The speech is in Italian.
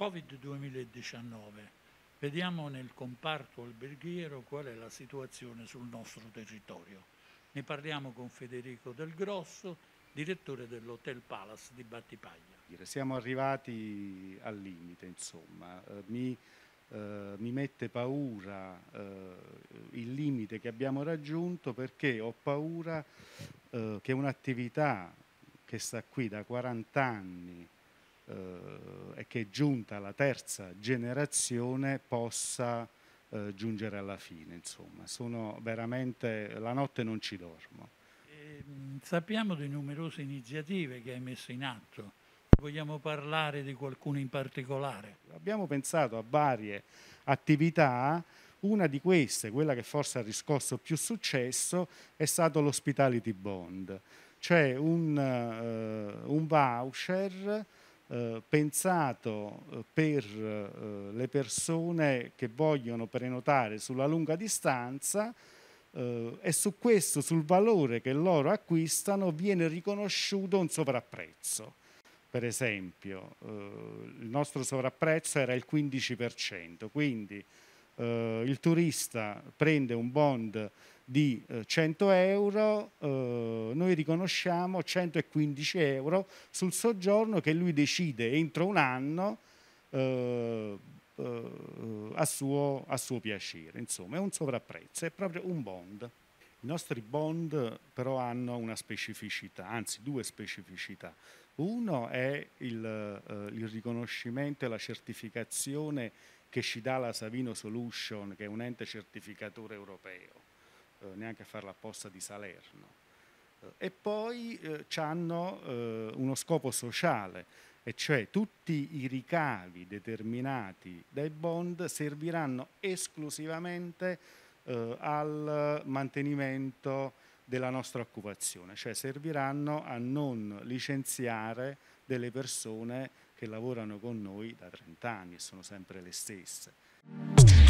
Covid-2019. Vediamo nel comparto alberghiero qual è la situazione sul nostro territorio. Ne parliamo con Federico Del Grosso, direttore dell'Hotel Palace di Battipaglia. Siamo arrivati al limite, insomma. Eh, mi, eh, mi mette paura eh, il limite che abbiamo raggiunto perché ho paura eh, che un'attività che sta qui da 40 anni, e eh, che è giunta la terza generazione possa eh, giungere alla fine. Insomma, sono veramente la notte non ci dormo. E, ehm, sappiamo di numerose iniziative che hai messo in atto. Vogliamo parlare di qualcuno in particolare? Abbiamo pensato a varie attività. Una di queste, quella che forse ha riscosso più successo, è stato l'Hospitality Bond, cioè un, uh, un voucher eh, pensato eh, per eh, le persone che vogliono prenotare sulla lunga distanza eh, e su questo, sul valore che loro acquistano, viene riconosciuto un sovrapprezzo. Per esempio, eh, il nostro sovrapprezzo era il 15%, quindi il turista prende un bond di 100 eh, euro, eh, noi riconosciamo 115 euro sul soggiorno che lui decide entro un anno eh, a, suo, a, suo, piacere. Insomma, è un sovrapprezzo, è proprio un bond. I nostri bond però hanno una specificità, anzi due specificità. Uno è il, il riconoscimento e la certificazione che ci dà la Savino Solution, che è un ente certificatore europeo eh, neanche a fare la posta di Salerno. Eh, e poi eh, hanno uno scopo sociale, e cioè tutti i ricavi determinati dai bond serviranno esclusivamente eh, al mantenimento della nostra occupazione, cioè serviranno a non licenziare delle persone che lavorano con noi da 30 anni e sono sempre le stesse.